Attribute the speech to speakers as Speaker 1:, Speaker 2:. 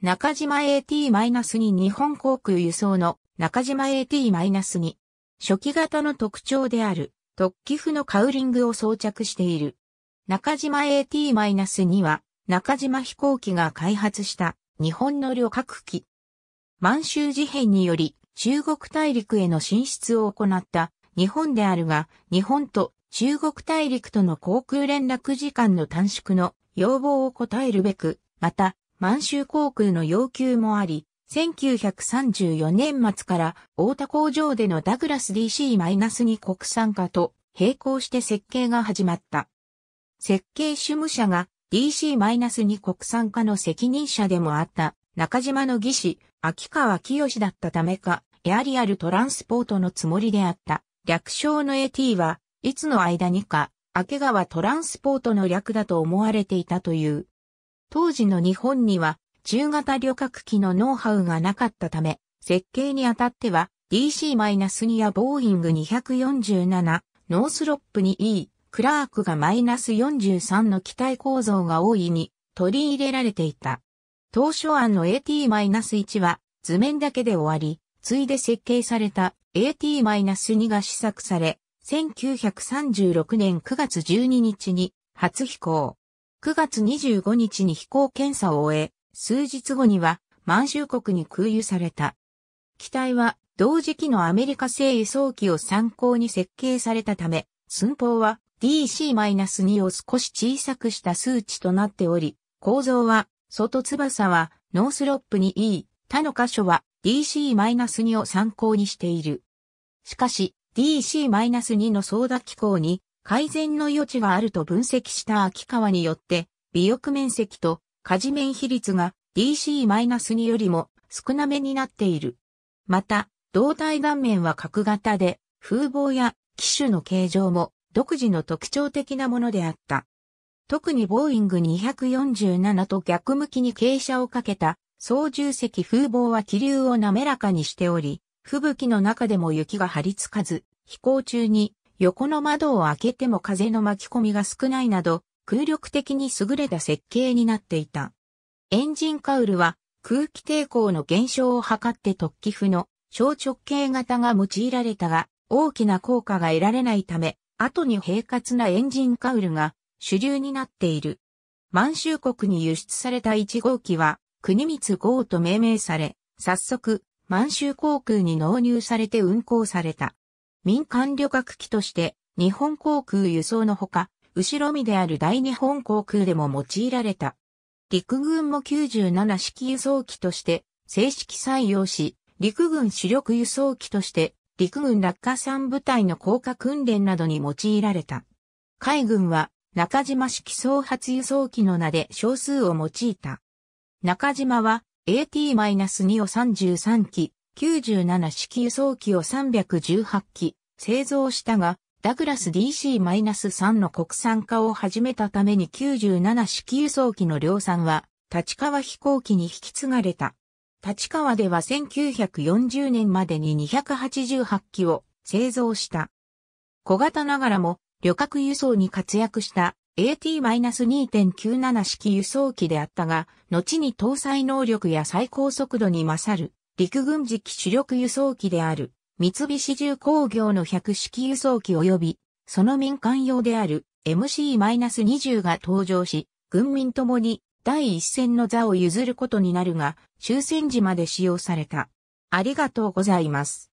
Speaker 1: 中島 AT-2 日本航空輸送の中島 AT-2 初期型の特徴である突起譜のカウリングを装着している。中島 AT-2 は中島飛行機が開発した日本の旅客機。満州事変により中国大陸への進出を行った日本であるが日本と中国大陸との航空連絡時間の短縮の要望を応えるべく、また満州航空の要求もあり、1934年末から大田工場でのダグラス DC-2 国産化と並行して設計が始まった。設計主務者が DC-2 国産化の責任者でもあった中島の技師、秋川清だったためか、エアリアルトランスポートのつもりであった。略称の AT は、いつの間にか、明川トランスポートの略だと思われていたという。当時の日本には中型旅客機のノウハウがなかったため、設計にあたっては DC-2 やボーイング247、ノースロップに E、クラークがマイナス43の機体構造が多いに取り入れられていた。当初案の AT-1 は図面だけで終わり、次いで設計された AT-2 が試作され、1936年9月12日に初飛行。9月25日に飛行検査を終え、数日後には満州国に空輸された。機体は同時期のアメリカ製輸送機を参考に設計されたため、寸法は DC-2 を少し小さくした数値となっており、構造は外翼はノースロップに E、他の箇所は DC-2 を参考にしている。しかし DC-2 の操舵機構に改善の余地があると分析した秋川によって、尾翼面積と舵面比率が DC- よりも少なめになっている。また、胴体顔面は角型で、風貌や機種の形状も独自の特徴的なものであった。特にボーイング247と逆向きに傾斜をかけた操縦席風貌は気流を滑らかにしており、吹雪の中でも雪が張り付かず、飛行中に横の窓を開けても風の巻き込みが少ないなど、空力的に優れた設計になっていた。エンジンカウルは空気抵抗の減少を図って突起譜の小直径型が用いられたが、大きな効果が得られないため、後に平滑なエンジンカウルが主流になっている。満州国に輸出された1号機は、国光号と命名され、早速、満州航空に納入されて運航された。民間旅客機として日本航空輸送のほか、後ろ身である大日本航空でも用いられた。陸軍も97式輸送機として正式採用し、陸軍主力輸送機として陸軍落下産部隊の降下訓練などに用いられた。海軍は中島式総発輸送機の名で少数を用いた。中島は AT-2 を33機、97式輸送機を318機製造したが、ダグラス DC-3 の国産化を始めたために97式輸送機の量産は、立川飛行機に引き継がれた。立川では1940年までに288機を製造した。小型ながらも旅客輸送に活躍した AT-2.97 式輸送機であったが、後に搭載能力や最高速度に勝る陸軍次期主力輸送機である三菱重工業の百式輸送機及びその民間用である MC-20 が登場し、軍民ともに第一線の座を譲ることになるが、終戦時まで使用された。ありがとうございます。